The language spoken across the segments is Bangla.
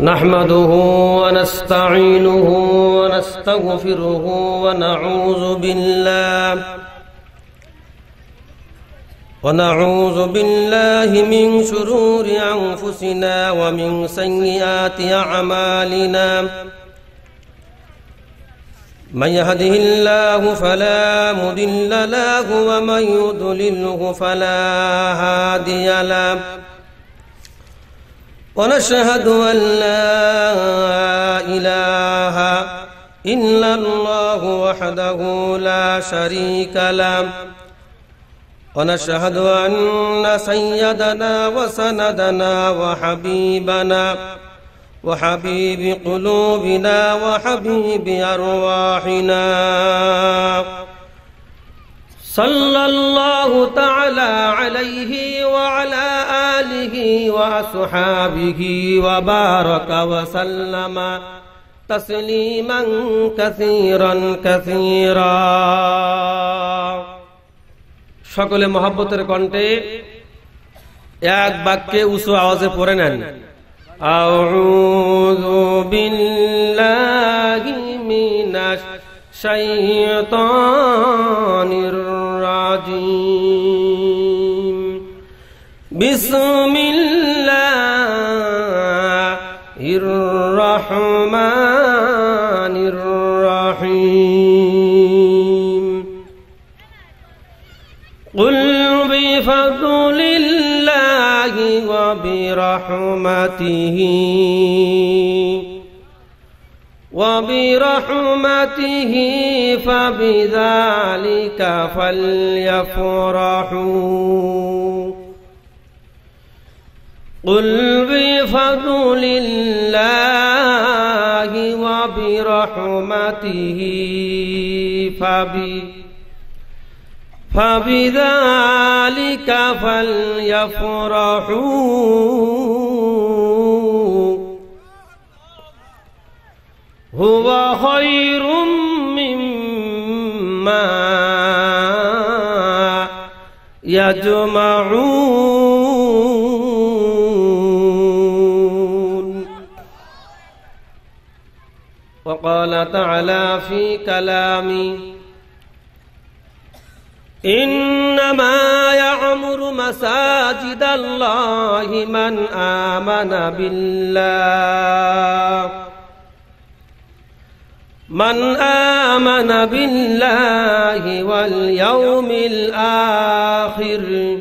نحمده ونستعينه ونستغفره ونعوذ بالله ونعوذ بالله من شرور أنفسنا ومن سيئات أعمالنا من يهده الله فلا مضل له ومن يضلله فلا هادي له ونشهد أن لا إله إلا الله وحده لا شريك له ونشهد أن سيدنا وسندنا وحبيبنا وحبيب قلوبنا وحبيب أرواحنا صلى الله تعالى عليه وعلى آله وأصحابه وبارك وسلم تسليما كثيرا كثيرا সকলে মহাব্বতের কণ্ঠে এক বাক্যে উঁচু আওয়াজে পড়ে নেন أعوذ بالله من الشيطان الشيطان الرجيم بسم الله الرحمن الرحيم قل بفضل الله وبرحمته وبرحمته فبذلك فليفرحوا قل بفضل الله وبرحمته فبذلك فليفرحوا هو خير مما يجمعون وقال تعالى في كلامي إنما يعمر مساجد الله من آمن بالله من آمن بالله واليوم الآخر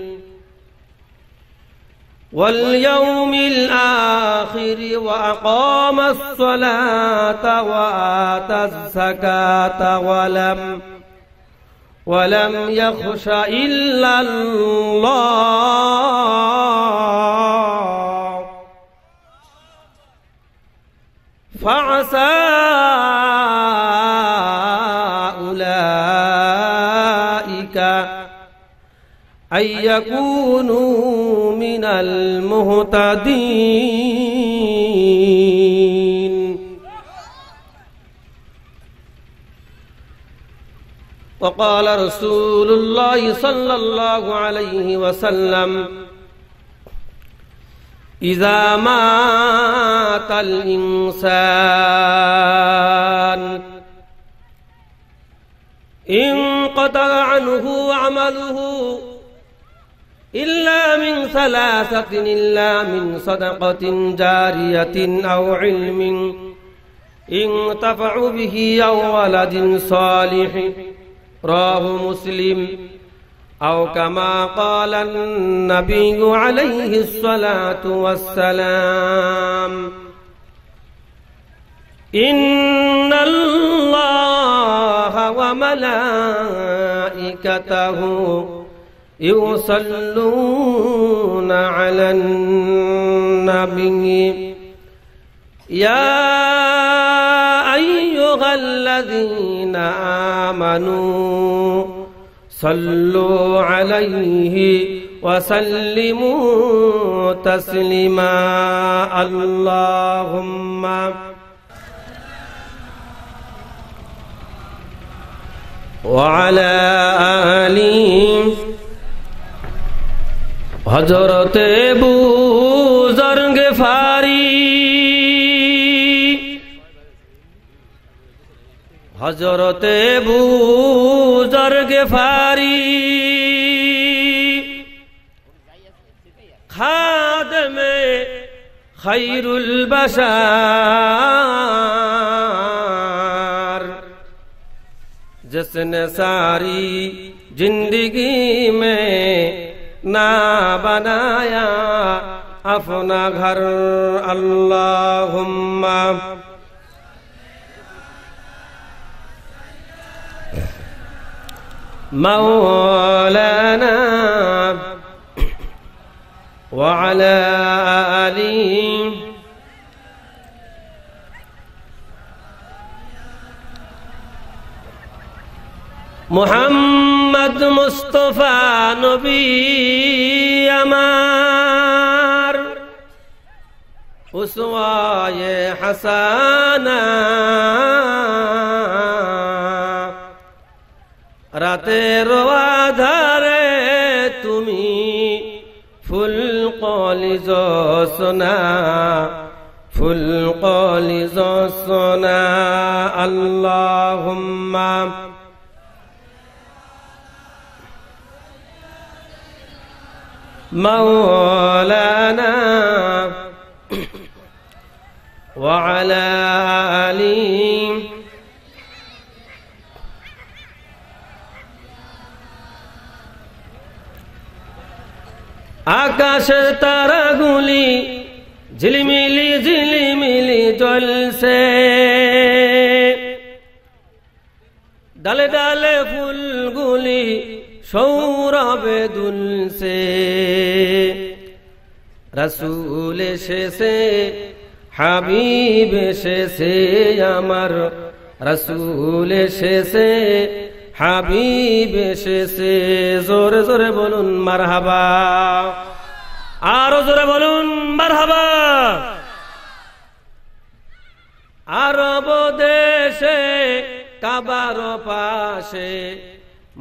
واليوم الآخر وأقام الصلاة وآتى الزكاة ولم ولم يخش إلا الله فعسى أن يكونوا من المهتدين وقال رسول الله صلى الله عليه وسلم إذا مات الإنسان إن قطع عنه عمله إلا من ثلاثة إلا من صدقة جارية أو علم انتفع به أو ولد صالح راه مسلم أو كما قال النبي عليه الصلاة والسلام إن الله وملائكته يصلون على النبي يا أيها الذين آمنوا صلوا عليه وسلموا تسليما اللهم وعلى آله حضرت ابو زرنگ فاری حضرت ابو زرگ فاری خادم میں خیر البشار جس نے ساری جندگی میں ना बनाया अपना घर अल्लाहुम्मा مولانا وعلى آله محمد محمد مصطفى نبي امار اسوای حسانا راتے روا دھارے تمی فل قول جو فل قول جو اللهم مولانا وعلى آله আকাশের তারাগুলি ঝিলিমিলি ঝিলিমিলি চলছে ডালে ডালে ফুলগুলি সৌরবে দুলসে রসুল শেষে হাবিব এসেছে আমার রসুল শেষে হাবিব এসেছে জোরে জোরে বলুন মার হাবা আরো জোরে বলুন মার হাবা আরব দেশে কাবার পাশে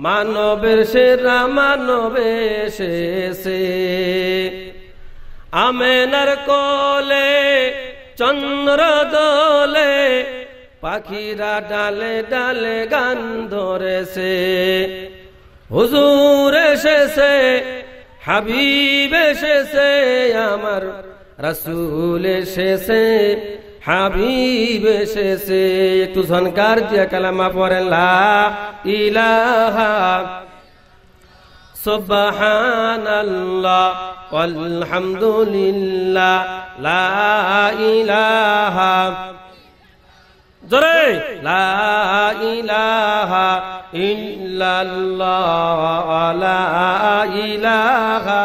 মানবের সে মানব এসেছে আমেনার কলে চন্দ্র দলে পাখিরা ডালে ডালে গান ধরেছে হুজুর এসেছে হাবিব এসেছে আমার রসুল এসেছে হাবিব এসেছে একটু ঝনকার দিয়া কালামা ইলাহা সুবহানাল্লাহ আলহামদুলিল্লাহ লা ইলাহা লা ইলাহা লা ইলাহা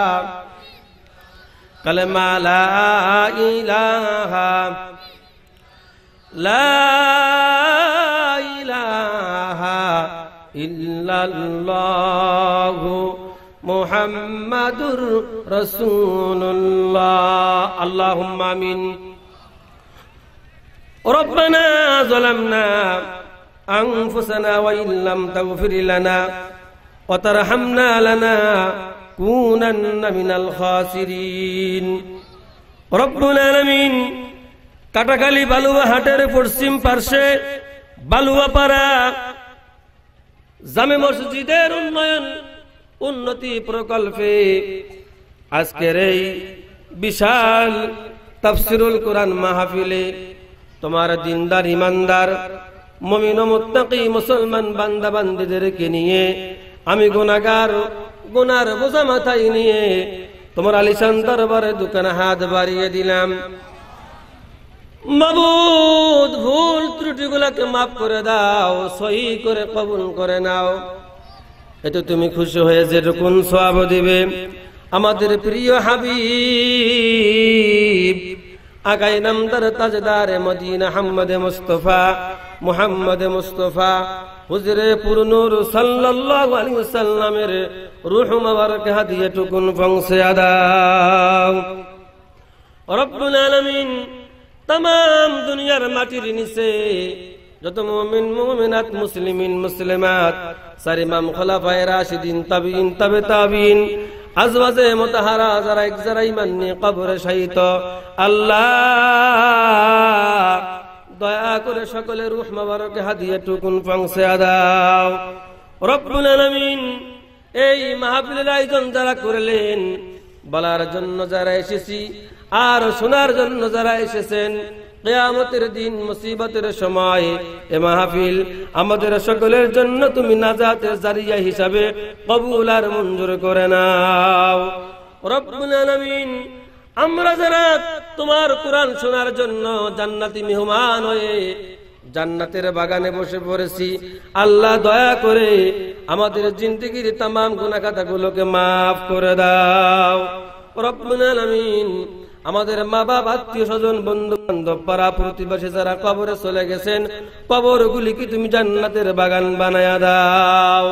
ইলাহা لا إله إلا الله محمد رسول الله اللهم آمين ربنا ظلمنا أنفسنا وإن لم تغفر لنا وترحمنا لنا كونن من الخاسرين ربنا العالمين কাটাকালি বালুয়া হাটের পশ্চিম পার্শ্বে বালুয়াপাড়া জামে মসজিদের উন্নয়ন উন্নতি প্রকল্পে আজকের এই বিশাল তাফসিরুল কোরআন মাহফিলে তোমার দিনদার ইমানদার মমিন মুসলমান বান্দা বান্দিদেরকে নিয়ে আমি গুণাগার গুনার বোঝা মাথায় নিয়ে তোমার আলিসান দরবারে দোকান হাত বাড়িয়ে দিলাম মবুদ ভুল গুলাকে মাফ করে দাও সহি করে কবুল করে নাও এতে তুমি খুশি হয়ে রকম সব দিবে আমাদের প্রিয় হাবি আগাই নামদার তাজদারে মদিনা হাম্মদে মুস্তফা মোহাম্মদে মুস্তফা হুজরে পুরনুর সাল্লাল্লাহু আলাইহি ওয়াসাল্লামের রূহ মুবারক টুকুন ফংসে আদা রব্বুল আলামিন তাম দুনিয়ার মাটির নিচে যত মুমিন মুমিনাত মুসলিমিন মুসলিমাত সারিমাম খোলাফায় রাশিদিন তাবিন তাবে তাবিন আজবাজে মোতাহারা যারা এক যারা ইমান নিয়ে কবরে সাহিত আল্লাহ দয়া করে সকলে রুহ মাবারকে হাদিয়া টুকুন পাংসে আদাও রব্বুল আলামিন এই মাহফিলের আয়োজন যারা করলেন বলার জন্য যারা এসেছি আর শোনার জন্য যারা এসেছেন কেয়ামতের দিন মুসিবতের সময় এ মাহফিল আমাদের সকলের জন্য তুমি নাজাতের জারিয়া হিসাবে কবুল আর মঞ্জুর করে নাও রব্বুল আলামিন আমরা যারা তোমার কোরআন শোনার জন্য জান্নাতি মেহমান হয়ে জান্নাতের বাগানে বসে পড়েছি আল্লাহ দয়া করে আমাদের জিন্দগির তাম কথা গুলোকে মাফ করে দাও রবিন আমাদের মা বাবা আত্মীয় স্বজন বন্ধু বান্ধব পাড়া প্রতিবেশী যারা কবরে চলে গেছেন কবর গুলি কি তুমি জান্নাতের বাগান বানায় দাও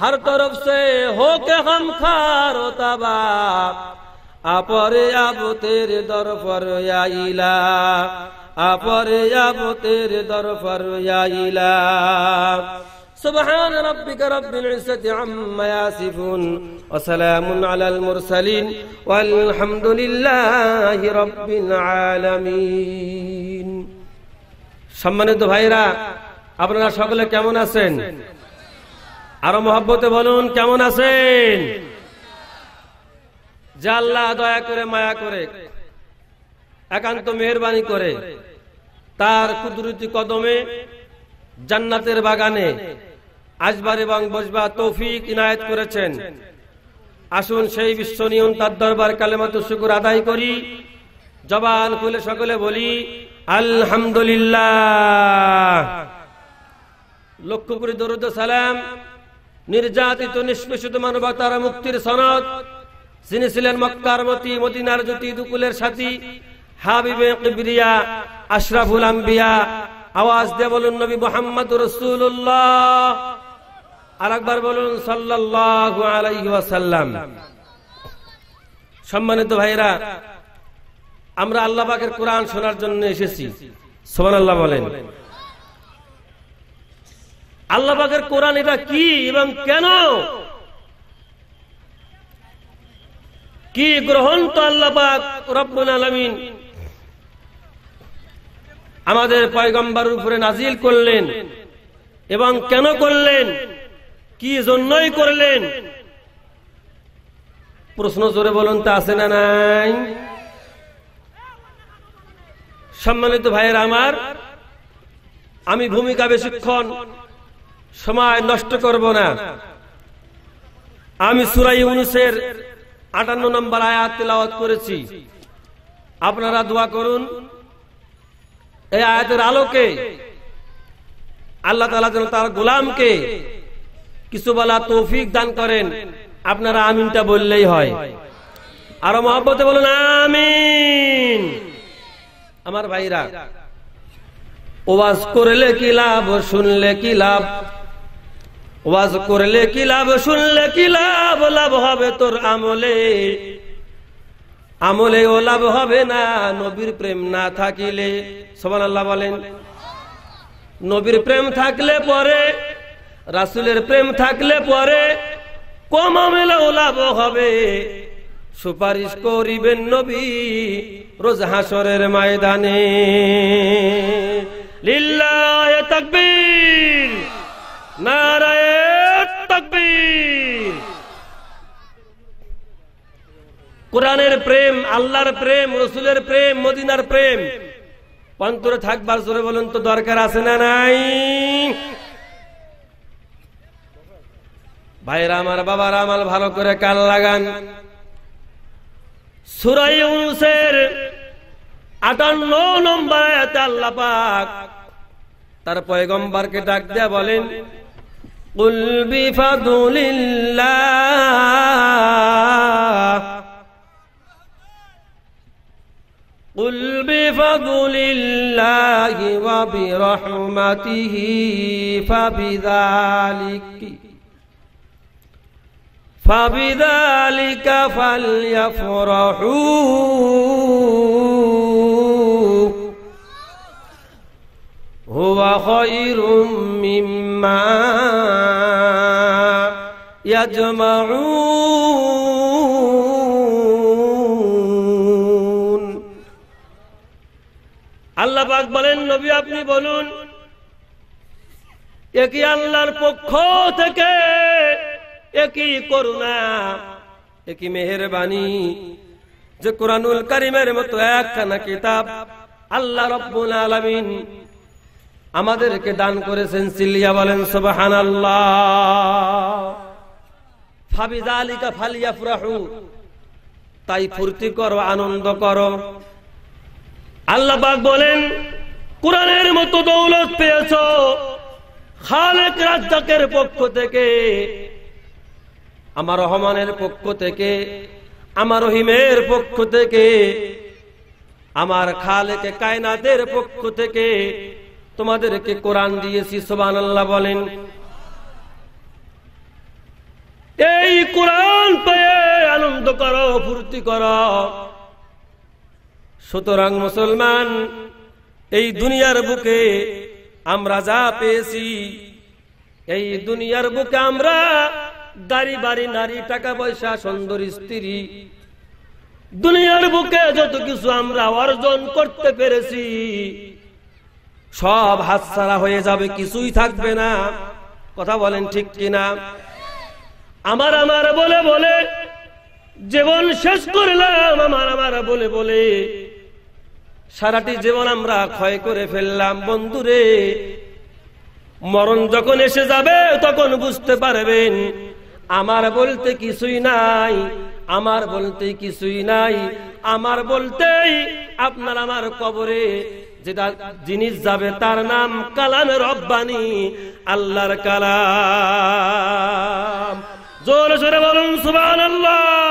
হার তরফ সে হোকে হম খারো তাবা আপরে আবতের দরফর আইলা আপরে আবতের দরফর ইলা سبحان ربك رب العزة عما يصفون وسلام على المرسلين والحمد সম্মানিত ভাইরা আপনারা সকলে কেমন আছেন আরো মহাব্বতে বলুন কেমন আছেন যে আল্লাহ দয়া করে মায়া করে একান্ত মেহরবানি করে তার কুদরতি কদমে জান্নাতের বাগানে আসবার এবং বসবা তৌফিক ইনায়ত করেছেন আসুন সেই বিশ্ব নিয়ম তার দরবার কালেমাত শুকুর আদায় করি জবান খুলে সকলে বলি আলহামদুলিল্লাহ লক্ষ্য করে দরুদ সালাম নির্যাতিত নিষ্পেষিত মানবতার মুক্তির সনদ যিনি ছিলেন মক্কার মতি মদিনার জ্যোতি দুকুলের সাথী হাবিবে কিবরিয়া আশরাফুল আম্বিয়া আওয়াজ দে বলুন নবী মোহাম্মদ রসুল্লাহ আর একবার বলুন সাল্লাল্লাহু আলাইহি ওয়াসাল্লাম সম্মানিত ভাইরা আমরা আল্লাহ পাকের কোরআন শোনার জন্য এসেছি সুবহানাল্লাহ বলেন আল্লাহ পাকের কোরআন এটা কি এবং কেন কি গ্রহণ তো আল্লাহ পাক রব্বুল আলামিন আমাদের পয়গম্বর উপরে নাজিল করলেন এবং কেন করলেন কি জন্যই করলেন প্রশ্ন জোরে বলুন তা আছে না নাই সম্মানিত ভাইয়ের আমার আমি ভূমিকা বেশিক্ষণ সময় নষ্ট করব না আমি সুরাই উনিশের আটান্ন নম্বর আয়াত তেলাওয়াত করেছি আপনারা দোয়া করুন এই আয়াতের আলোকে আল্লাহ তালা যেন তার গোলামকে কিছু বলা তৌফিক দান করেন আপনারা আমিনটা বললেই হয় আরো মহব্বতে বলুন আমিন আমার ভাইরা ওয়াজ করলে কি লাভ শুনলে কি লাভ ওয়াজ করলে কি লাভ শুনলে কি লাভ লাভ হবে তোর আমলে আমলে ও লাভ হবে না নবীর প্রেম না থাকিলে সবান আল্লাহ বলেন নবীর প্রেম থাকলে পরে রাসুলের প্রেম থাকলে পরে কম আমলে ও লাভ হবে সুপারিশ করিবেন নবী রোজ হাসরের ময়দানে লীলা তকবীর নারায়ণ তকবীর কোরআনের প্রেম আল্লাহর প্রেম রসুলের প্রেম মদিনার প্রেম অন্তরে থাকবার জোরে বলুন তো দরকার আছে না নাই ভাইরা আমার বাবার আমার ভালো করে কান লাগান আটান্ন নম্বর আল্লাহ তার পয়গম্বরকে ডাক দেয়া বলেন قل بفضل قل بفضل الله وبرحمته فبذلك فبذلك فليفرحوا هو خير مما يجمعون আল্লাহ পাক বলেন নবী আপনি বলুন একই আল্লাহর পক্ষ থেকে একই করুণা একই মেহরবানি যে কোরআনুল কারিমের মতো একখানা কিতাব আল্লাহ রব্বুল আলামিন আমাদেরকে দান করেছেন সিলিয়া বলেন সুবহানাল্লাহ ফাবিজা আলিকা ফালিয়া তাই ফুর্তি করো আনন্দ করো আল্লাহ পাক বলেন কোরআনের মতো দৌলত পেয়েছ খালেক রাজ্জাকের পক্ষ থেকে আমার রহমানের পক্ষ থেকে আমার রহিমের পক্ষ থেকে আমার খালেক কায়নাতের পক্ষ থেকে তোমাদেরকে কোরআন দিয়েছি সোবান আল্লাহ বলেন এই কোরআন পেয়ে আনন্দ করো ফুর্তি করো সুতরাং মুসলমান এই দুনিয়ার বুকে আমরা যা পেয়েছি এই দুনিয়ার বুকে আমরা গাড়ি বাড়ি নারী টাকা পয়সা সুন্দর স্ত্রী দুনিয়ার বুকে যত কিছু আমরা অর্জন করতে পেরেছি সব হাতছাড়া হয়ে যাবে কিছুই থাকবে না কথা বলেন ঠিক কিনা আমার আমার বলে বলে জীবন শেষ করলাম আমার আমার বলে বলে সারাটি জীবন আমরা ক্ষয় করে ফেললাম বন্ধুরে মরণ যখন এসে যাবে তখন বুঝতে পারবেন আমার বলতে কিছুই নাই আমার বলতে কিছুই নাই আমার বলতেই আপনার আমার কবরে যেটা জিনিস যাবে তার নাম কালান রব্বানি আল্লাহর কালাম জোরে জোরে বলুন আল্লাহ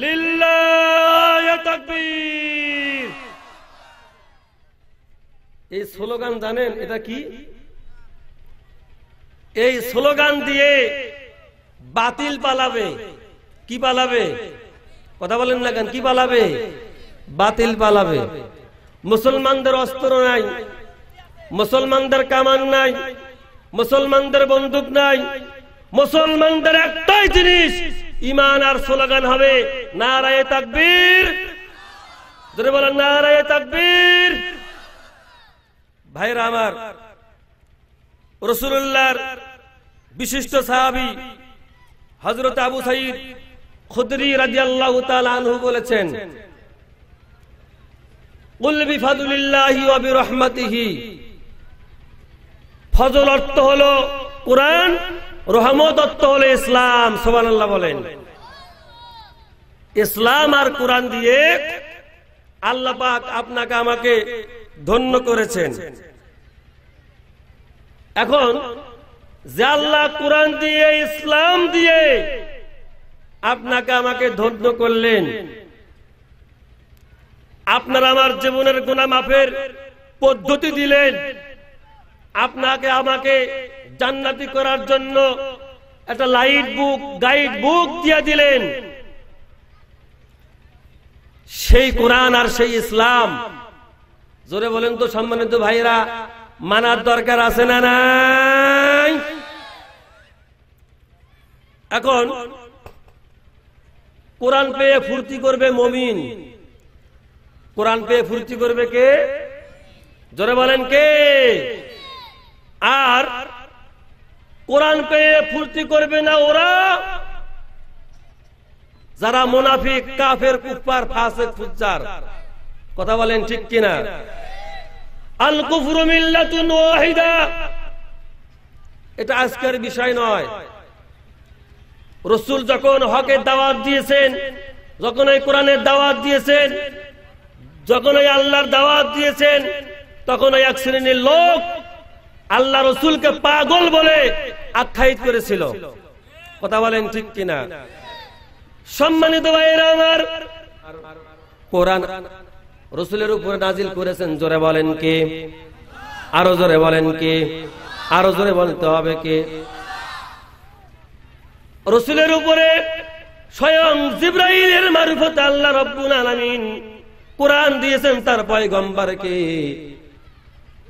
এই স্লোগান জানেন এটা কি এই স্লোগান দিয়ে বাতিল পালাবে কি পালাবে কথা বলেন না কেন কি পালাবে বাতিল পালাবে মুসলমানদের অস্ত্র নাই মুসলমানদের কামান নাই মুসলমানদের বন্দুক নাই মুসলমানদের একটাই জিনিস ইমান আর সোলাগান হবে নারায় তাকবীর ধরে বলেন নারায় তাকবীর ভাইরা আমার রসুল্লাহর বিশিষ্ট সাহাবি হজরত আবু সাইদ খুদরি রাজি আল্লাহ আনহু বলেছেন ফজল অর্থ হলো কোরআন রহমত অর্থ হলো ইসলাম সোহান আল্লাহ বলেন ইসলাম আর কোরআন দিয়ে আল্লাহ পাক আপনাকে আমাকে ধন্য করেছেন এখন যে আল্লাহ কোরআন দিয়ে ইসলাম দিয়ে আপনাকে আমাকে ধন্য করলেন আপনার আমার জীবনের গুণামাফের পদ্ধতি দিলেন আপনাকে আমাকে জান্নাতি করার জন্য একটা লাইট বুক গাইড বুক দিয়ে দিলেন সেই কোরআন আর সেই ইসলাম জোরে বলেন তো সম্মানিত ভাইরা মানার দরকার আছে না নাই এখন কোরআন পেয়ে ফুর্তি করবে মমিন কোরআন পেয়ে ফুর্তি করবে কে জোরে বলেন কে আর কোরআন পেয়ে ফুর্তি করবে না ওরা যারা মোনাফিক কাফের কুপার ফাঁসে ফুজ্জার কথা বলেন ঠিক কিনা আল ওয়াহিদা এটা আজকের বিষয় নয় রসুল যখন হকের দাওয়াত দিয়েছেন যখন এই কোরআনের দাওয়াত দিয়েছেন যখন এই আল্লাহর দাওয়াত দিয়েছেন তখন এক শ্রেণীর লোক আল্লাহ রসুলকে পাগল বলে আখ্যায়িত করেছিল কথা বলেন ঠিক কিনা সম্মানিত আমার কোরআন রসুলের উপরে নাজিল করেছেন জোরে বলেন কে আরো জোরে বলেন কে আরো জোরে বলতে হবে কে রসুলের উপরে স্বয়ং জিব্রাইলের মারুফত আল্লাহ রব্বুল আলামিন কোরআন দিয়েছেন তার পয়গম্বরকে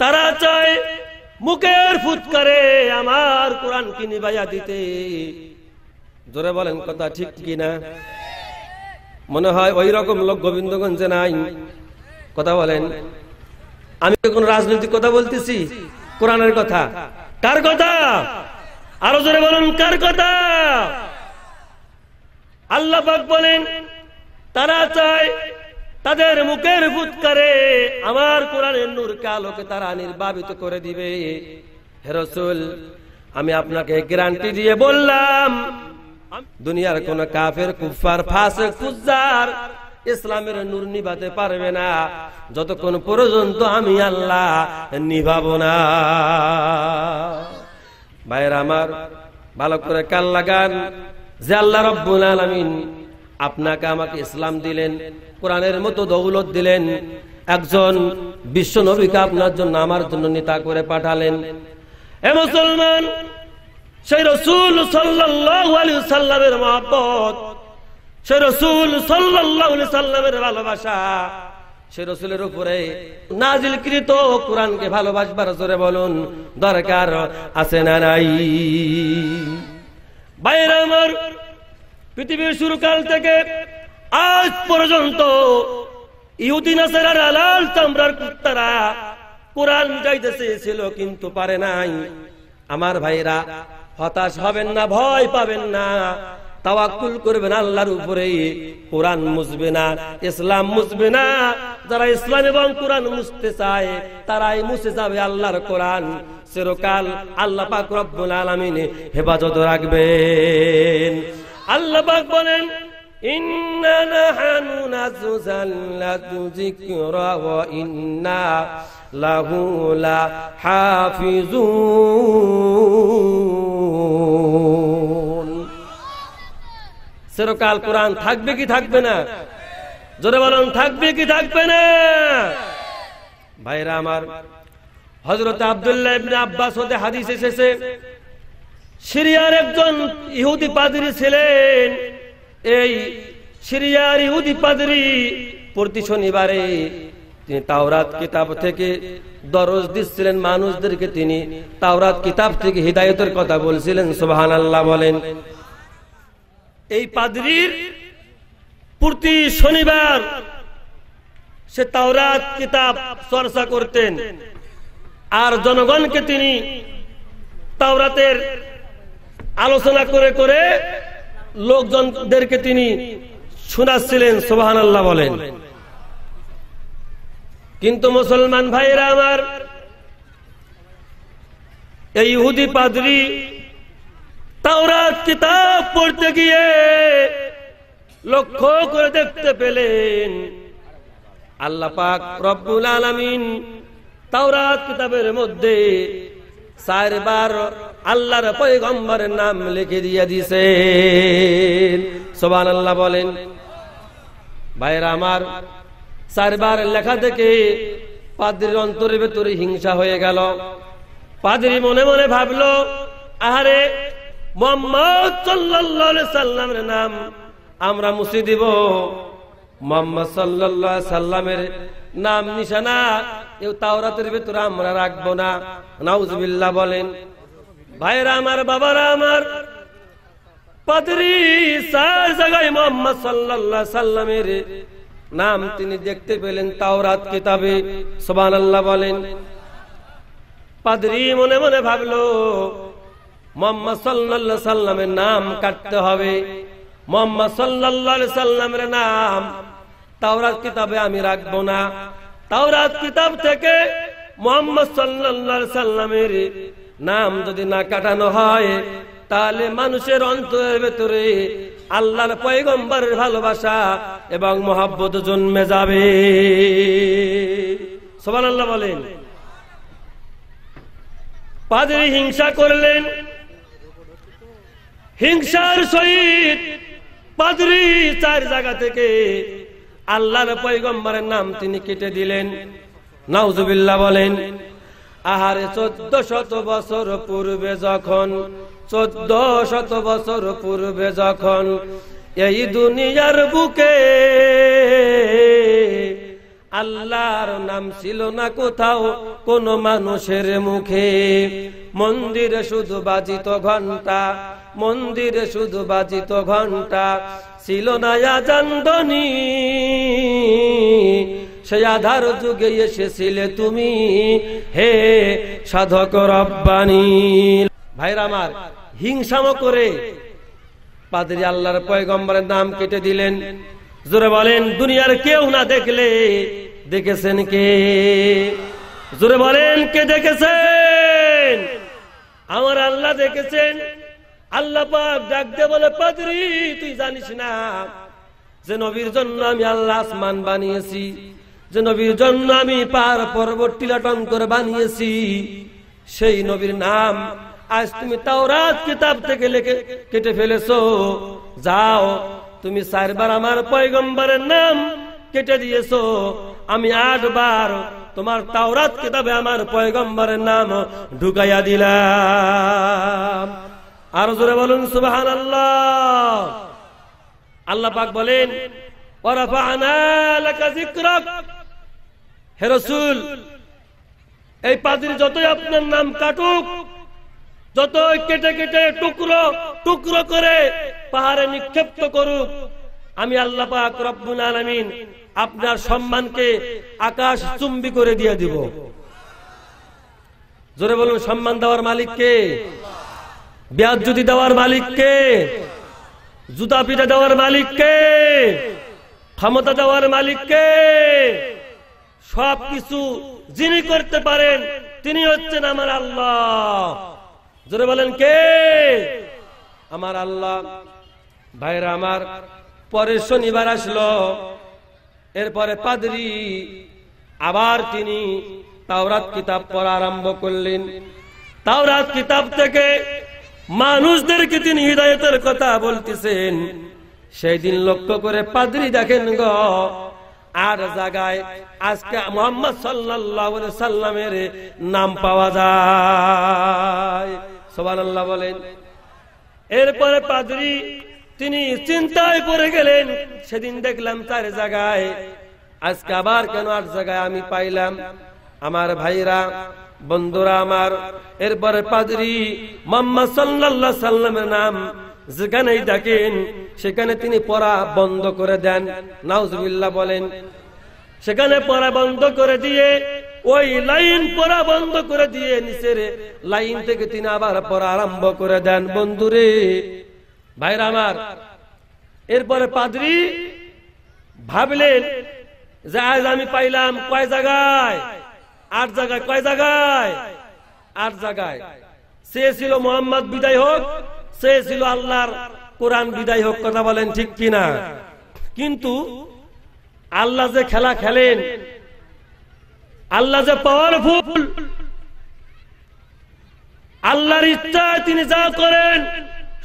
তারা চায় মুখের ফুৎকারে আমার কোরআন কি নিবাইয়া দিতে জোরে বলেন কথা ঠিক কিনা মনে হয় ওই রকম লোক গোবিন্দগঞ্জে নাই কথা বলেন আমি কোন রাজনৈতিক কথা বলতেছি কোরআনের কথা কার কথা আরো জোরে বলেন কার কথা আল্লাহ বলেন তারা চায় তাদের মুখের ফুৎকারে আমার কোরআনের নূরকে আলোকে তারা নির্বাবিত করে দিবে রসুল আমি আপনাকে গ্যারান্টি দিয়ে বললাম দুনিয়ার কোন কাফের কুফার ফাঁসে কুজার ইসলামের নূর নিভাতে পারবে না যতক্ষণ পর্যন্ত আমি আল্লাহ নিভাব না ভাইয়ের আমার ভালো করে কাল লাগান যে আল্লাহ রব্বুল আলমিন আপনাকে আমাকে ইসলাম দিলেন কোরআনের মতো দৌলত দিলেন একজন বিশ্ব নবীকে আপনার জন্য আমার জন্য নেতা করে পাঠালেন এ মুসলমান সেই রসুল সাল্লামের মহাব্বত সেই রসুল সাল্লামের ভালোবাসা সেই রসুলের উপরে কৃত কোরআনকে ভালোবাসবার জোরে বলুন দরকার আছে না নাই বাইরে আমার পৃথিবীর শুরুকাল থেকে আজ পর্যন্ত চামড়ার কুত্তারা কিন্তু পারে নাই আমার হতাশ হবেন না ভয় পাবেন না করবেন আল্লাহর মুসবে না ইসলাম মুসবে না যারা ইসলাম এবং কোরআন মুছতে চায় তারাই মুসে যাবে আল্লাহর কোরআন সেরকাল আল্লাহ পাক রব্বুল হেফাজত রাখবেন আল্লাহ বলেন সেরকাল কোরআন থাকবে কি থাকবে না জোরে বলুন থাকবে কি থাকবে না ভাইরা আমার হজরত আবদুল্লাহ আব্বাস হতে হাদিস এসেছে সিরিয়ার একজন ইহুদি পাদরি ছিলেন এই সিরিয়ার ইহুদি পাদরি প্রতি শনিবারে তিনি তাওরাত কিতাব থেকে দরজ দিচ্ছিলেন মানুষদেরকে তিনি তাওরাত কিতাব থেকে হৃদায়তের কথা বলছিলেন সোহান আল্লাহ বলেন এই পাদরির প্রতি শনিবার সে তাওরাত কিতাব চর্চা করতেন আর জনগণকে তিনি তাওরাতের আলোচনা করে করে লোকজনদেরকে তিনি শোনাচ্ছিলেন সোহান আল্লাহ বলেন কিন্তু মুসলমান ভাইরা আমার এই ইহুদি পাদরি তাওরাত কিতাব পড়তে গিয়ে লক্ষ্য করে দেখতে পেলেন আল্লাহ পাক রব্বুল আলমিন তাওরাত কিতাবের মধ্যে চারবার আল্লাহর পৈগম্বরের নাম লিখে দিয়ে দিছে সোবান আল্লাহ বলেন ভাইরা আমার চারবার লেখা থেকে পাদ্রির অন্তরের ভেতরে হিংসা হয়ে গেল পাদ্রি মনে মনে ভাবলো আহারে মোহাম্মদ সাল্লামের নাম আমরা মুছে দিব মোহাম্মদ সাল্লাহ সাল্লামের নাম নিশানা তাওরাতের ভিতরে আমরা রাখবো না নাউজবিল্লা বলেন ভাইরা আমার বাবারা আমার নাম তিনি দেখতে পেলেন তাওরাত কিতাবে আল্লাহ বলেন পাদরি মনে মনে ভাবলো মোহাম্মদ সাল্লাল্লাহু সাল্লামের নাম কাটতে হবে মোহাম্মদ সাল্লাল্লাহু সাল্লামের নাম তাওরাত কিতাবে আমি রাখবো না তাওরাত কিতাব থেকে মোহাম্মদ সাল্লা সাল্লামের নাম যদি না কাটানো হয় তাহলে মানুষের অন্তরের ভেতরে আল্লাহর পয়গম্বরের ভালোবাসা এবং মহাব্বত জন্মে যাবে সোমান আল্লাহ বলেন পাদের হিংসা করলেন হিংসার সহিত পাদরি চার জায়গা থেকে আল্লাহর পৈগম্বরের নাম তিনি কেটে দিলেন নাউজুবিল্লাহ বলেন আহারে চোদ্দ শত বছর পূর্বে যখন চোদ্দ শত বছর পূর্বে যখন এই দুনিয়ার বুকে আল্লাহর নাম ছিল না কোথাও কোন মানুষের মুখে মন্দিরে শুধু বাজিত ঘন্টা মন্দিরে শুধু বাজিত ঘন্টা ছিল না আজান্ধনি সে আধার যুগে এসেছিলে তুমি হে সাধক রব্বানি ভাইরা আমার হিংসাম করে পাদরি আল্লাহর পয়গম্বরের নাম কেটে দিলেন জোরে বলেন দুনিয়ার কেউ না দেখলে দেখেছেন কে জোরে বলেন কে দেখেছেন আমার আল্লাহ দেখেছেন আল্লাহ পাক ডাকতে বলে পাদরি তুই জানিস না যে নবীর জন্য আমি আল্লাহ আসমান বানিয়েছি যে নবীর জন্য আমি পার পর্বত টিলাটন করে বানিয়েছি সেই নবীর নাম আজ তুমি তাওরাত কিতাব থেকে লেখে কেটে ফেলেছো যাও তুমি চারবার আমার পয়গম্বরের নাম কেটে দিয়েছো আমি আটবার তোমার তাওরাত কিতাবে আমার পয়গম্বরের নাম ঢুকাইয়া দিলাম আরো জোরে বলুন সুবাহান আল্লাহ আল্লাহ পাক বলেন হে রসুল এই পাদির যতই আপনার নাম কাটুক যতই কেটে কেটে টুকরো টুকরো করে পাহাড়ে নিক্ষেপ্ত করুক আমি আল্লাহ পাক রব্বুল আলামিন আপনার সম্মানকে আকাশ চুম্বি করে দিয়ে দিব জোরে বলুন সম্মান দেওয়ার মালিককে ব্যাজ যদি দেওয়ার মালিককে জুতা পিঠা দেওয়ার মালিককে ক্ষমতা দেওয়ার মালিককে সব কিছু যিনি করতে পারেন তিনি হচ্ছেন আমার আল্লাহ জোরে বলেন কে আমার আল্লাহ ভাইরা আমার পরের শনিবার আসলো এরপরে পাদরি আবার তিনি তাওরাত কিতাব পড়া আরম্ভ করলেন তাওরাত কিতাব থেকে মানুষদেরকে তিনি হৃদয়তের কথা বলতেছেন সেই দিন লক্ষ্য করে পাদ্রি দেখেন গ আর জায়গায় আজকে মোহাম্মদ সাল্লাহ সাল্লামের নাম পাওয়া যায় সোবান আল্লাহ বলেন এরপরে পাদ্রি তিনি চিন্তায় পড়ে গেলেন সেদিন দেখলাম তার জায়গায় আজকে আবার কেন আর জায়গায় আমি পাইলাম আমার ভাইরা বন্ধুরা আমার এরপরে পাদরি মোহাম্মদ সাল্লা সাল্লামের নাম যেখানেই দেখেন সেখানে তিনি পড়া বন্ধ করে দেন নাউজবিল্লা বলেন সেখানে পড়া বন্ধ করে দিয়ে ওই লাইন পড়া বন্ধ করে দিয়ে নিচের লাইন থেকে তিনি আবার পড়া আরম্ভ করে দেন বন্ধুরে ভাইরা আমার এরপরে পাদরি ভাবলেন যে আজ আমি পাইলাম কয় জায়গায় আট জায়গায় কয় জায়গায় আট জায়গায় সে ছিল মোহাম্মদ বিদায় হোক সে ছিল আল্লাহর কোরআন বিদায় হোক কথা বলেন ঠিক কিনা কিন্তু আল্লাহ যে খেলা খেলেন আল্লাহ যে পাওয়ারফুল আল্লাহর ইচ্ছায় তিনি যা করেন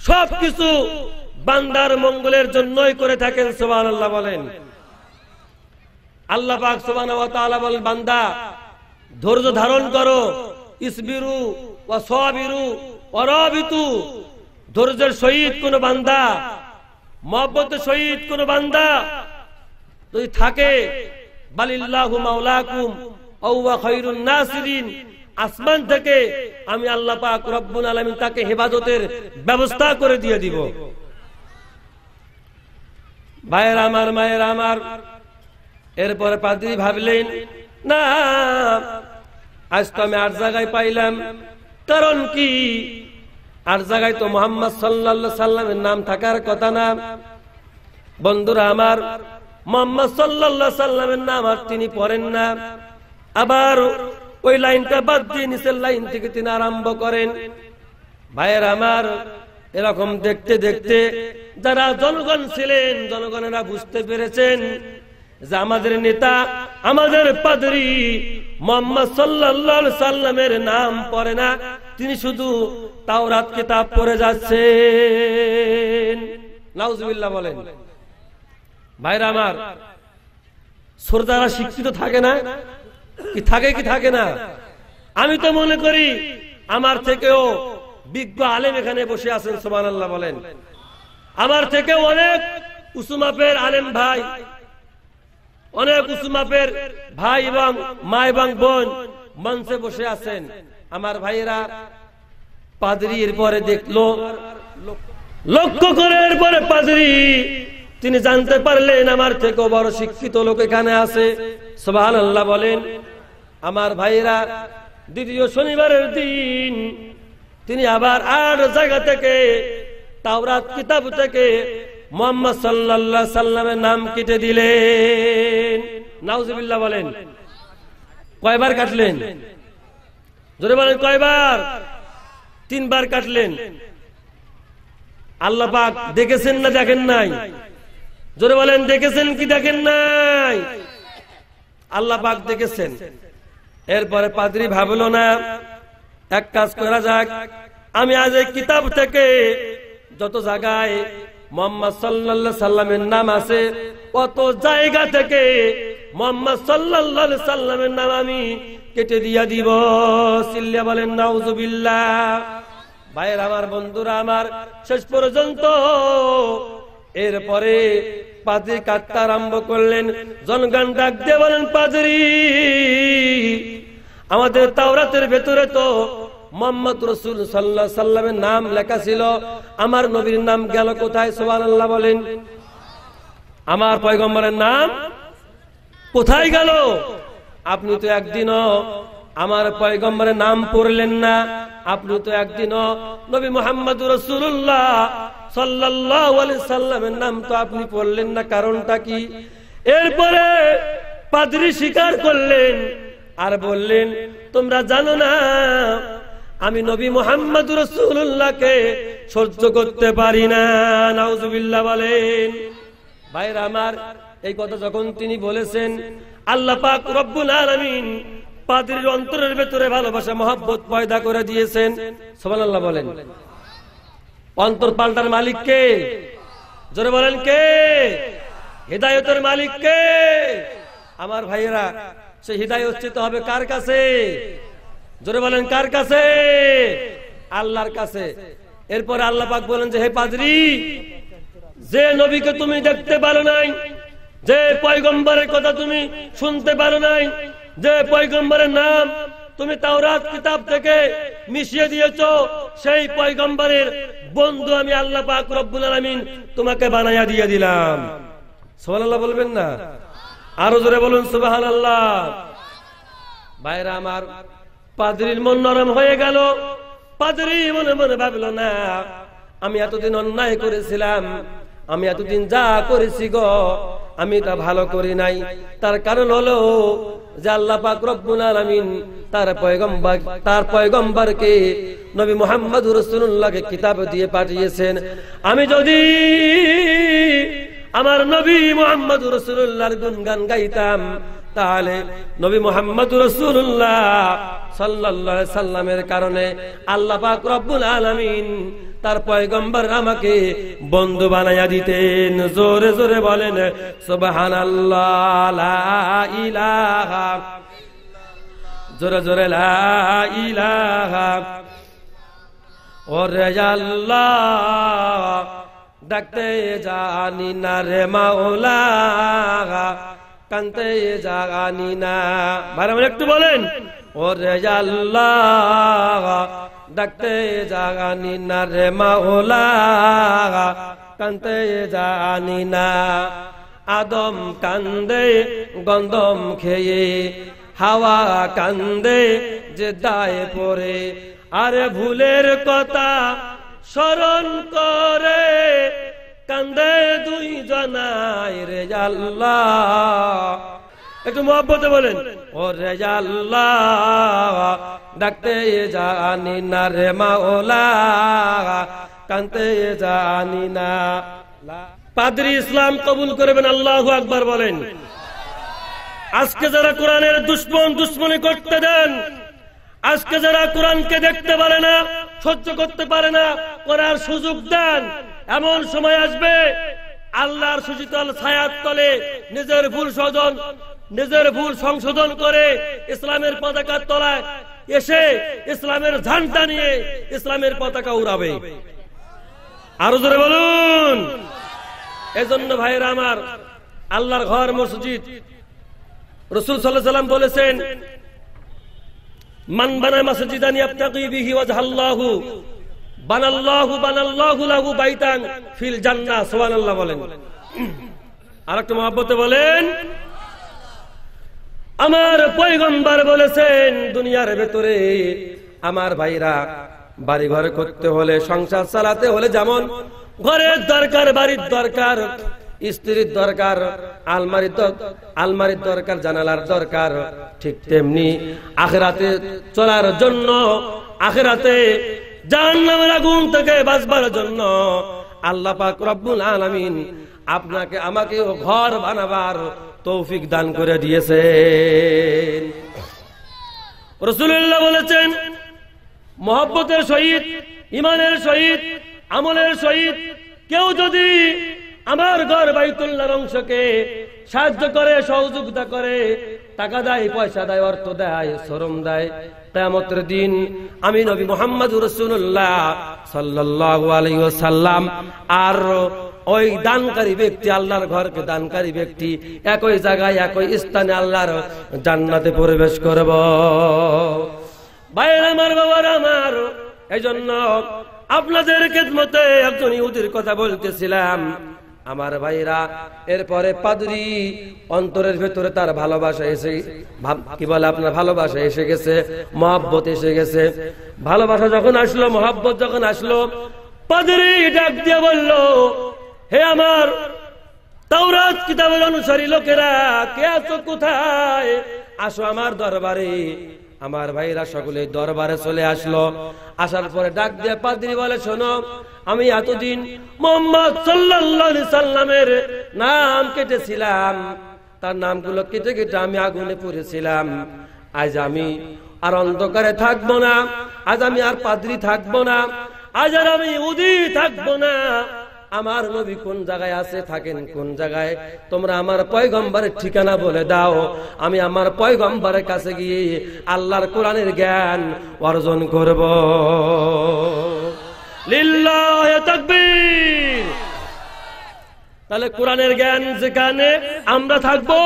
সব কিছু বান্দার মঙ্গলের জন্যই করে থাকেন সোবান আল্লাহ বলেন আল্লাহ পাক সোবান বান্দা ধৈর্য ধারণ করো ইসবিরু ও সবিরু অরবিতু ধৈর্যের সহিত কোন বান্দা মহব্বতের সহিত কোন বান্দা যদি থাকে বালিল্লাহু মাওলাকুম আউয়া নাসিরিন আসমান থেকে আমি আল্লাহ পাক রব্বুল আলামিন তাকে হেফাজতের ব্যবস্থা করে দিয়ে দিব ভাইয়ের আমার মায়ের আমার এরপরে পাদ্রী ভাবলেন আজ তো আমি আর জায়গায় পাইলাম কারণ কি আর জায়গায় তো মোহাম্মদ সাল্লা সাল্লামের নাম থাকার কথা না বন্ধুরা আমার মোহাম্মদ সাল্লা সাল্লামের নাম আর তিনি পড়েন না আবার ওই লাইনটা বাদ দিয়ে নিচের লাইন থেকে তিনি আরম্ভ করেন ভাইয়ের আমার এরকম দেখতে দেখতে যারা জনগণ ছিলেন জনগণেরা বুঝতে পেরেছেন যে আমাদের নেতা আমাদের পাদরি মোহাম্মদ সাল্লা সাল্লামের নাম পরে না তিনি শুধু তাও রাত কেতাব পরে যাচ্ছেন নাউজুবিল্লাহ বলেন ভাইরা আমার সর্দারা শিক্ষিত থাকে না কি থাকে কি থাকে না আমি তো মনে করি আমার থেকেও বিজ্ঞ আলেম এখানে বসে আছেন সোমান আল্লাহ বলেন আমার থেকেও অনেক উসুমাপের আলেম ভাই অনেক উঁচু মাপের ভাই এবং মা এবং বোন মঞ্চে বসে আছেন আমার ভাইরা পাদরি এরপরে দেখলো লক্ষ্য করে এরপরে পাদরি তিনি জানতে পারলেন আমার থেকেও বড় শিক্ষিত লোক এখানে আছে সোহান আল্লাহ বলেন আমার ভাইরা দ্বিতীয় শনিবারের দিন তিনি আবার আর জায়গা থেকে তাওরাত কিতাব থেকে মোহাম্মদ সাল্লা সাল্লামের নাম কেটে দিলেন নাউজুবিল্লাহ বলেন কয়বার কাটলেন জোরে বলেন কয়বার তিনবার কাটলেন আল্লাহ পাক দেখেছেন না দেখেন নাই জোরে বলেন দেখেছেন কি দেখেন নাই আল্লাহ পাক দেখেছেন এরপরে পাদ্রি ভাবল না এক কাজ করা যাক আমি আজ এই কিতাব থেকে যত জায়গায় মোহাম্মদ সাল্লা সাল্লামের নাম আছে অত জায়গা থেকে মোহাম্মদ সাল্লা সাল্লামের নাম আমি কেটে দিয়া দিব সিল্লিয়া বলেন নাউজুবিল্লা ভাইয়ের আমার বন্ধুরা আমার শেষ পর্যন্ত এরপরে পাজি কাটতে আরম্ভ করলেন জনগণ ডাক দিয়ে বলেন পাজরি আমাদের তাওরাতের ভেতরে তো মোহাম্মদ রসুল সাল্লা সাল্লামের নাম লেখা ছিল আমার নবীর নাম গেল কোথায় সোহান আল্লাহ বলেন আমার পয়গম্বরের নাম কোথায় গেল আপনি তো একদিনও আমার পয়গম্বরের নাম পড়লেন না আপনি তো একদিনও নবী মোহাম্মদ রসুল্লাহ সাল্লাহ সাল্লামের নাম তো আপনি পড়লেন না কারণটা কি এরপরে পাদ্রি স্বীকার করলেন আর বললেন তোমরা জানো না আমি নবী মোহাম্মদ রসুল্লাহকে সহ্য করতে পারি না নাউজুবিল্লাহ বলেন ভাইরা আমার এই কথা যখন তিনি বলেছেন আল্লাহ পাক রব্বুল আলমিন পাদ্রির অন্তরের ভেতরে ভালোবাসা মহাব্বত পয়দা করে দিয়েছেন সোমান আল্লাহ বলেন অন্তর পাল্টার মালিক কে জোরে বলেন কে হৃদায়তের মালিক কে আমার ভাইয়েরা সে হৃদায়ত হবে কার কাছে জোরে বলেন কার কাছে আল্লাহর কাছে এরপর আল্লাহ পাক বলেন যে হে পাজরি যে নবীকে তুমি দেখতে পারো নাই যে পয়গম্বরের কথা তুমি শুনতে পারো নাই যে পয়গম্বরের নাম তুমি তাওরাত কিতাব থেকে মিশিয়ে দিয়েছো সেই পয়গম্বরের বন্ধু আমি আল্লাহ পাক রব্বুল আলমিন তোমাকে বানাইয়া দিয়ে দিলাম সুবহানাল্লাহ বলবেন না আরো জোরে বলুন আল্লাহ বাইরা আমার পাদরির মন নরম হয়ে গেল পাদরি মনে মনে ভাবল না আমি এতদিন অন্যায় করেছিলাম আমি এতদিন যা করেছি গ আমি তা ভালো করি নাই তার কারণ হলো যে আল্লাহ পাক রব্বুল তার পয়গম্বর তার পয়গম্বরকে নবী মুহাম্মদ রাসূলুল্লাহকে কিতাব দিয়ে পাঠিয়েছেন আমি যদি আমার নবী মুহাম্মদ রাসূলুল্লাহর গান গাইতাম তাহলে নবী মোহাম্মদ রসুল্লাহ সাল্লাহ সাল্লামের কারণে আল্লাহ পাক রব্বুল আলমিন তার পয়গম্বর আমাকে বন্ধু বানাইয়া দিতেন জোরে জোরে বলেন সোবাহান জোরে জোরে ওরে আল্লাহ ডাকতে জানি না রে মাওলা কান্তে জাগানি না ভাই একটু বলেন ও রেজাল্লাহ ডাকতে জাগানি না রে মাওলা কান্তে জানি না আদম কান্দে গন্ধম খেয়ে হাওয়া কান্দে যে দায় পরে আরে ভুলের কথা স্মরণ করে কান্দে দুই জনাই রে একটু মহব্বতে বলেন ও রে ডাকতে জানি না রে মাওলা কান্দে জানি না পাদ্রি ইসলাম কবুল করবেন আল্লাহ আকবার বলেন আজকে যারা কোরআনের দুশ্মন দুশ্মনী করতে দেন আজকে যারা কোরআনকে দেখতে পারে না সহ্য করতে পারে না করার সুযোগ দেন এমন সময় আসবে আল্লাহর সুচিতল ছায়ার তলে নিজের ভুল স্বজন নিজের ভুল সংশোধন করে ইসলামের পতাকার তলায় এসে ইসলামের ঝান্ডা নিয়ে ইসলামের পতাকা উড়াবে আরো জোরে বলুন এজন্য ভাইরা আমার আল্লাহর ঘর মসজিদ রসুল সাল্লাহ সাল্লাম বলেছেন মান বানায় বিহি বানাল্লাহু বানাল্লাহু লাহু বাইতান ফিল জান্নাহ সুবহানাল্লাহ বলেন আরেকটু মহব্বতে বলেন আমার পয়গম্বর বলেছেন দুনিয়ার ভেতরে আমার ভাইরা বাড়ি ঘরে করতে হলে সংসার চালাতে হলে যেমন ঘরের দরকার বাড়ির দরকার স্ত্রীর দরকার আলমারির আলমারির দরকার জানালার দরকার ঠিক তেমনি আখেরাতে চলার জন্য আখেরাতে জান থেকে বাঁচবার জন্য আল্লাহ পাক রব্বুল আলমিন আপনাকে আমাকে ঘর বানাবার তৌফিক দান করে দিয়েছে রসুল্লাহ বলেছেন মহব্বতের সহিত ইমানের সহিত আমলের সহিত কেউ যদি আমার ঘর বাইতুল্লার অংশকে সাহায্য করে সহযোগিতা করে টাকা দেয় পয়সা দেয় অর্থ দেয় শ্রম দেয় কেমতের দিন আমি নবী মোহাম্মদ রসুল্লাহ সাল্লাম আর ওই দানকারী ব্যক্তি আল্লাহর ঘরকে দানকারী ব্যক্তি একই জায়গায় একই স্থানে আল্লাহর জান্নাতে প্রবেশ করব বাইরে আমার বাবার আমার এই জন্য আপনাদের খেদমতে একজন ইহুদির কথা বলতেছিলাম আমার ভাইরা এরপরে পাদুরি অন্তরের ভেতরে তার ভালোবাসা এসে কি বলে আপনার ভালোবাসা এসে গেছে মহাব্বত এসে গেছে ভালোবাসা যখন আসলো মহাব্বত যখন আসলো পাদুরি ডাক দিয়ে বলল হে আমার তাওরাত কিতাবের অনুসারী লোকেরা কে আছো কোথায় আসো আমার দরবারে আমার ভাইরা সকলে দরবারে চলে আসলো আসার পরে ডাক দিয়ে পাদ্রি বলে শোনো আমি এতদিন মোহাম্মদ সাল্লাহ সাল্লামের নাম কেটেছিলাম তার নামগুলো কেটে কেটে আমি আগুনে পড়েছিলাম আজ আমি আর অন্ধকারে থাকবো না আজ আমি আর পাদ্রি থাকবো না আজ আর আমি উদি থাকবো না আমার নবী কোন জায়গায় আছে থাকেন কোন জায়গায় তোমরা আমার পয়গম্বরের ঠিকানা বলে দাও আমি আমার পয়গম্বরের কাছে গিয়ে আল্লাহর কোরআনের জ্ঞান অর্জন করব তাহলে কোরআনের জ্ঞান যেখানে আমরা থাকবো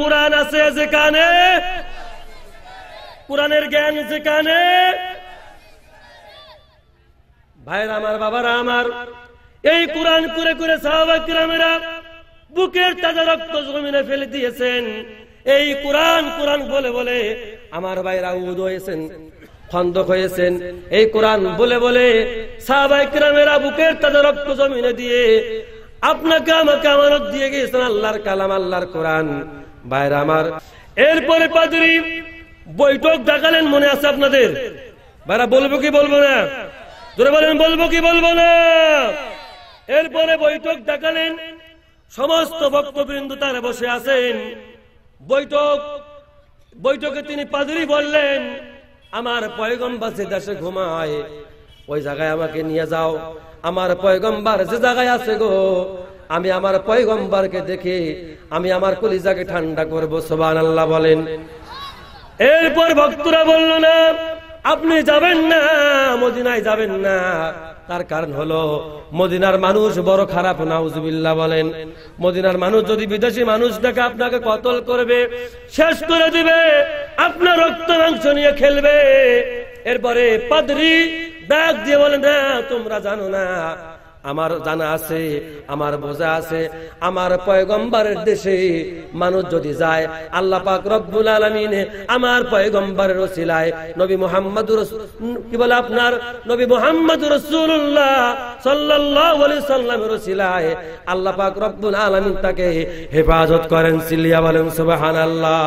কোরআন আছে যেখানে কোরআনের জ্ঞান যেখানে ভাইরা আমার বাবারা আমার এই কোরআন করে করে সাহাবাকিরামেরা বুকের তাজা রক্ত জমিনে ফেলে দিয়েছেন এই কোরআন কোরআন বলে বলে আমার ভাইরা উদ হয়েছেন খন্দক হয়েছেন এই কোরআন বলে বলে সাহাবাইকরামেরা বুকের তাজা রক্ত জমিনে দিয়ে আপনাকে আমাকে আমানত দিয়ে গিয়েছেন আল্লাহর কালাম আল্লাহর কোরআন ভাইরা আমার এরপরে পাদরি বৈঠক ডাকালেন মনে আছে আপনাদের ভাইরা বলবো কি বলবো না ধরে বলেন বলবো কি বলবো না এরপরে বৈঠক দেখালেন সমস্ত ভক্তবৃন্দ তার বসে আছেন বৈঠক বৈঠকে তিনি পাদুরি বললেন আমার পয়গম্বার যে দেশে ঘুমায় ওই জায়গায় আমাকে নিয়ে যাও আমার পয়গম্বার যে জায়গায় আছে গো আমি আমার পয়গম্বারকে দেখে আমি আমার কলিজাকে ঠান্ডা করবো সোবান আল্লাহ বলেন এরপর ভক্তরা বলল না আপনি যাবেন না মদিনায় যাবেন না তার কারণ হলো মদিনার মানুষ বড় খারাপ নাউজুবিল্লাহ বলেন মদিনার মানুষ যদি বিদেশি মানুষ দেখে আপনাকে কতল করবে শেষ করে দিবে আপনার রক্ত মাংস নিয়ে খেলবে এরপরে পাদরি ডাক দিয়ে বলেন না হ্যাঁ, তোমরা জানো না আমার জানা আছে আমার বোঝা আছে আমার পয়গম্বরের দেশে মানুষ যদি যায় আল্লাহ পাক রব্বুল আলমিনে আমার পয়গম্বরের ওসিলায় নবী মোহাম্মদ কি বলে আপনার নবী মোহাম্মদ রসুল্লাহ সাল্লাহ সাল্লামের ওসিলায় আল্লাহ পাক রব্বুল আলমিন তাকে হেফাজত করেন সিলিয়া বলেন সুবাহান আল্লাহ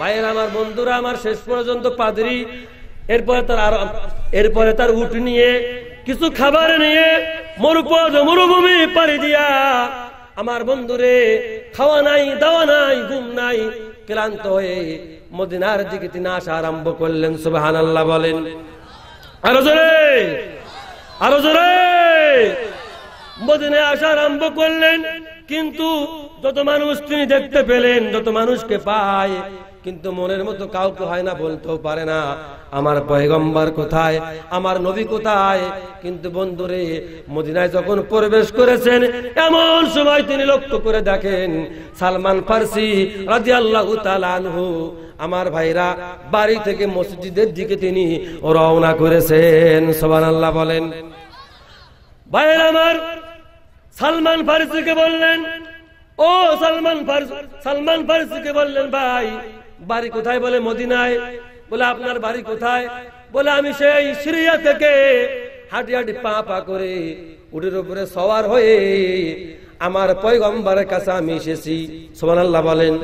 ভাইয়ের আমার বন্ধুরা আমার শেষ পর্যন্ত পাদরি এরপরে তার এরপরে তার উঠ নিয়ে কিছু খাবার নিয়ে মরুপদ মরুভূমি পাড়ি দিয়া আমার বন্ধুরে খাওয়া নাই দাওয়া নাই ঘুম নাই ক্লান্ত হয়ে মদিনার দিকে তিনি আসা আরম্ভ করলেন সুবাহান আল্লাহ বলেন আরো জোরে আরো জোরে মদিনে আসা আরম্ভ করলেন কিন্তু যত মানুষ তিনি দেখতে পেলেন যত মানুষকে পায় কিন্তু মনের মতো কাউকে হয় না বলতেও পারে না আমার পয়গম্বর কোথায় আমার নবী কোথায় কিন্তু বন্ধুরে মদিনায় যখন প্রবেশ করেছেন এমন সময় তিনি লক্ষ্য করে দেখেন সালমান ফার্সি রাজি আল্লাহ আনহু আমার ভাইরা বাড়ি থেকে মসজিদের দিকে তিনি রওনা করেছেন সোবান আল্লাহ বলেন ভাইরা আমার সালমান ফার্সিকে বললেন ও সালমান ফার্সি সালমান ফার্সিকে বললেন ভাই বাড়ি কোথায় বলে মদিনায় বলে আপনার বাড়ি কোথায় বলে আমি সেই সিরিয়া থেকে হাঁটি হাঁটি পা পা করে উটের উপরে সওয়ার হয়ে আমার পয়গম্বারের কাছে আমি এসেছি সোমান আল্লাহ বলেন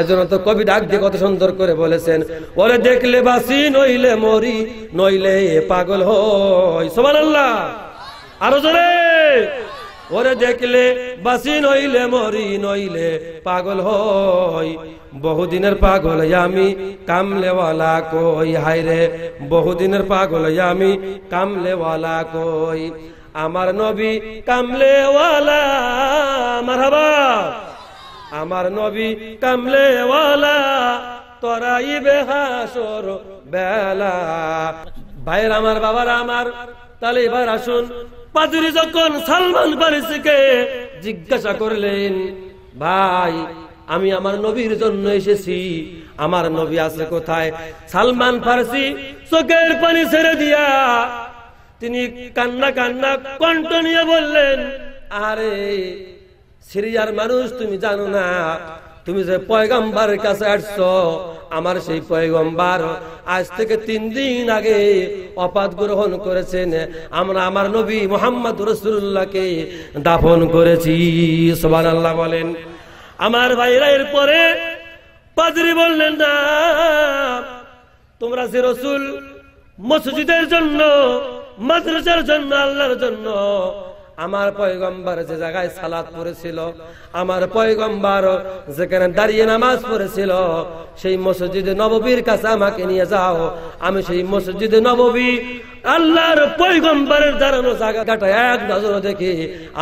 এজন্য তো কবি ডাক দিয়ে কত সুন্দর করে বলেছেন ওরে দেখলে বাসি নইলে মরি নইলে পাগল হই সোমান আল্লাহ আরো জোরে ওরে দেখলে বাসি নইলে মরি নইলে পাগল হই বহুদিনের পাগল আমি কামলেওয়ালা কই হাই রে বহুদিনের পাগল আমি কামলেওয়ালা কই আমার নবী কামলেওয়ালা মারহাবা আমার নবী কামলেওয়ালা তরাই বেহাসর বেলা ভাইয়ের আমার বাবার আমার তালে এবার আসুন পাদুরি যখন সালমান ফারিসিকে জিজ্ঞাসা করলেন ভাই আমি আমার নবীর জন্য এসেছি আমার নবী আছে কোথায় সালমান ফারসি চোখের পানি ছেড়ে দিয়া তিনি কান্না কান্না কণ্ঠ নিয়ে বললেন আরে সিরিয়ার মানুষ তুমি জানো না তুমি যে পয়গম্বার কাছে আসছ আমার সেই পয়গম্বার আজ থেকে তিন দিন আগে অপাত গ্রহণ করেছেন আমরা আমার নবী মোহাম্মদ রসুল্লাহকে দাফন করেছি সোবান আল্লাহ বলেন আমার ভাইরা এরপরে পাজরি বললেন না তোমরা যে রসুল মসজিদের জন্য মাদ্রাসার জন্য আল্লাহর জন্য আমার পয়গম্বর যে জায়গায় সালাদ পড়েছিল আমার পয়গম্বর যেখানে দাঁড়িয়ে নামাজ পড়েছিল সেই মসজিদ নববীর কাছে আমাকে নিয়ে যাও আমি সেই মসজিদ নববী আল্লাহর পয়গম্বরের দাঁড়ানো জায়গাটা এক নজর দেখি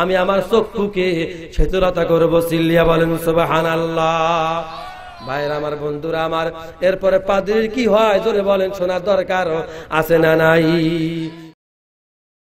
আমি আমার চক্ষুকে সেতুলতা করবো চিল্লিয়া বলেন সুবাহান আল্লাহ ভাইয়ের আমার বন্ধুরা আমার এরপরে পাদ্রির কি হয় জোরে বলেন শোনার দরকার আছে না নাই